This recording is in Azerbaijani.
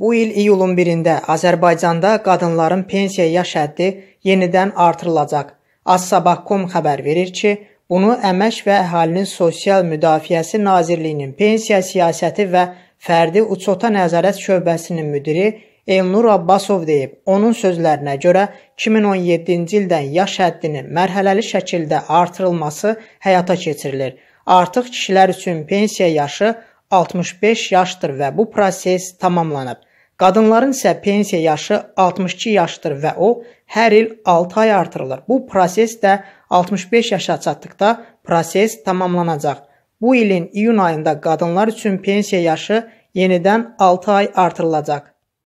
Bu il iyulun 1-də Azərbaycanda qadınların pensiya yaş həddi yenidən artırılacaq. Assabah.com xəbər verir ki, bunu Əmək və Əhalinin Sosial Müdafiəsi Nazirliyinin pensiya siyasəti və fərdi uçota nəzarət şöbəsinin müdiri Elnur Abbasov deyib. Onun sözlərinə görə 2017-ci ildən yaş həddinin mərhələli şəkildə artırılması həyata keçirilir. Artıq kişilər üçün pensiya yaşı 65 yaşdır və bu proses tamamlanıb. Qadınların isə pensiya yaşı 62 yaşdır və o hər il 6 ay artırılır. Bu proses də 65 yaşa çatdıqda proses tamamlanacaq. Bu ilin iyun ayında qadınlar üçün pensiya yaşı yenidən 6 ay artırılacaq.